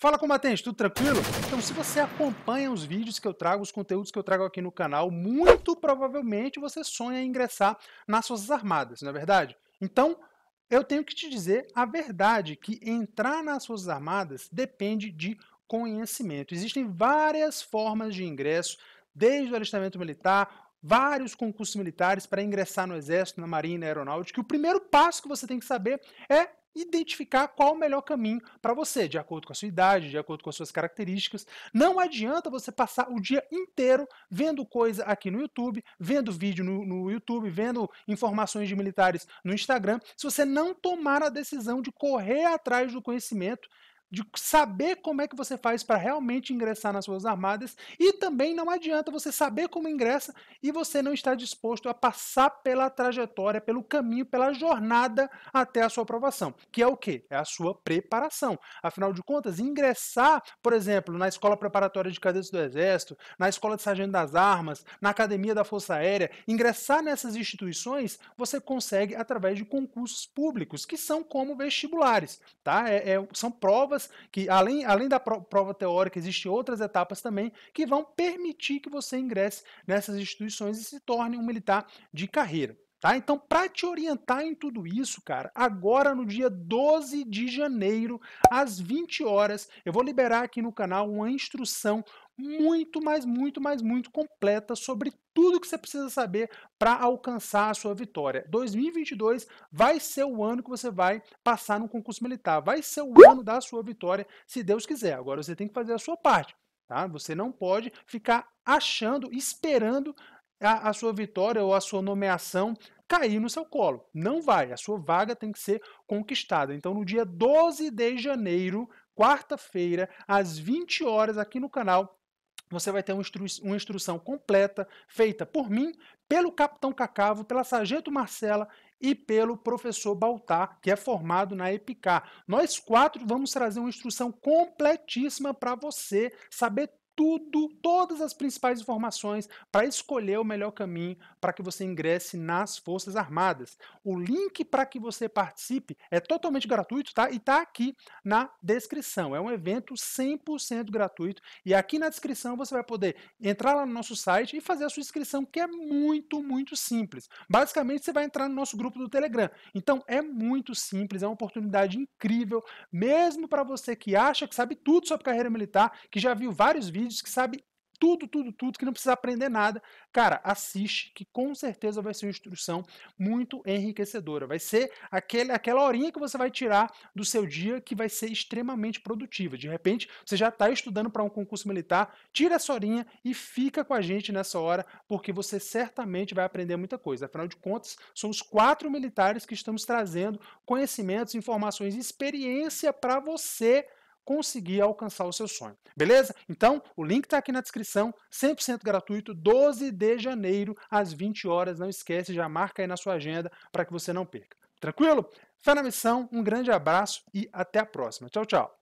Fala combatente, tudo tranquilo? Então se você acompanha os vídeos que eu trago, os conteúdos que eu trago aqui no canal, muito provavelmente você sonha em ingressar nas suas armadas, não é verdade? Então eu tenho que te dizer a verdade, que entrar nas suas armadas depende de conhecimento. Existem várias formas de ingresso, desde o alistamento militar, vários concursos militares para ingressar no Exército, na Marinha e na Aeronáutica. o primeiro passo que você tem que saber é identificar qual o melhor caminho para você, de acordo com a sua idade, de acordo com as suas características. Não adianta você passar o dia inteiro vendo coisa aqui no YouTube, vendo vídeo no, no YouTube, vendo informações de militares no Instagram, se você não tomar a decisão de correr atrás do conhecimento de saber como é que você faz para realmente ingressar nas suas armadas e também não adianta você saber como ingressa e você não está disposto a passar pela trajetória, pelo caminho, pela jornada até a sua aprovação, que é o que? É a sua preparação. Afinal de contas, ingressar, por exemplo, na escola preparatória de cadetes do Exército, na escola de sargento das armas, na academia da Força Aérea, ingressar nessas instituições você consegue através de concursos públicos que são como vestibulares, tá? É, é, são provas etapas que, além, além da prova teórica, existem outras etapas também que vão permitir que você ingresse nessas instituições e se torne um militar de carreira. Tá? Então, para te orientar em tudo isso, cara, agora no dia 12 de janeiro, às 20 horas, eu vou liberar aqui no canal uma instrução muito, mais, muito, mais, muito completa sobre tudo que você precisa saber para alcançar a sua vitória. 2022 vai ser o ano que você vai passar no concurso militar, vai ser o ano da sua vitória, se Deus quiser. Agora você tem que fazer a sua parte, tá? Você não pode ficar achando, esperando a, a sua vitória ou a sua nomeação cair no seu colo. Não vai, a sua vaga tem que ser conquistada. Então, no dia 12 de janeiro, quarta-feira, às 20 horas, aqui no canal, você vai ter uma, instru uma, instrução completa feita por mim, pelo Capitão Cacavo, pela Sargento Marcela e pelo professor Baltar, que é formado na EPICAR. Nós quatro vamos trazer uma instrução completíssima para você saber tudo, todas as principais informações para escolher o melhor caminho para que você ingresse nas Forças Armadas. O link para que você participe é totalmente gratuito, tá? E está aqui na descrição. É um evento 100% gratuito e aqui na descrição você vai poder entrar lá no nosso site e fazer a sua inscrição, que é muito, muito simples. Basicamente, você vai entrar no nosso grupo do Telegram. Então, é muito simples, é uma oportunidade incrível, mesmo para você que acha que sabe tudo sobre carreira militar, que já viu vários vídeos que sabe tudo, tudo, tudo, que não precisa aprender nada. Cara, assiste, que com certeza vai ser uma instrução muito enriquecedora. Vai ser aquele, aquela horinha que você vai tirar do seu dia que vai ser extremamente produtiva. De repente, você já está estudando para um concurso militar, tira essa horinha e fica com a gente nessa hora, porque você certamente vai aprender muita coisa. Afinal de contas, somos quatro militares que estamos trazendo conhecimentos, informações e experiência para você conseguir alcançar o seu sonho. Beleza? Então, o link está aqui na descrição, 100% gratuito, 12 de janeiro, às 20 horas. Não esquece, já marca aí na sua agenda para que você não perca. Tranquilo? Fé na missão, um grande abraço e até a próxima. Tchau, tchau.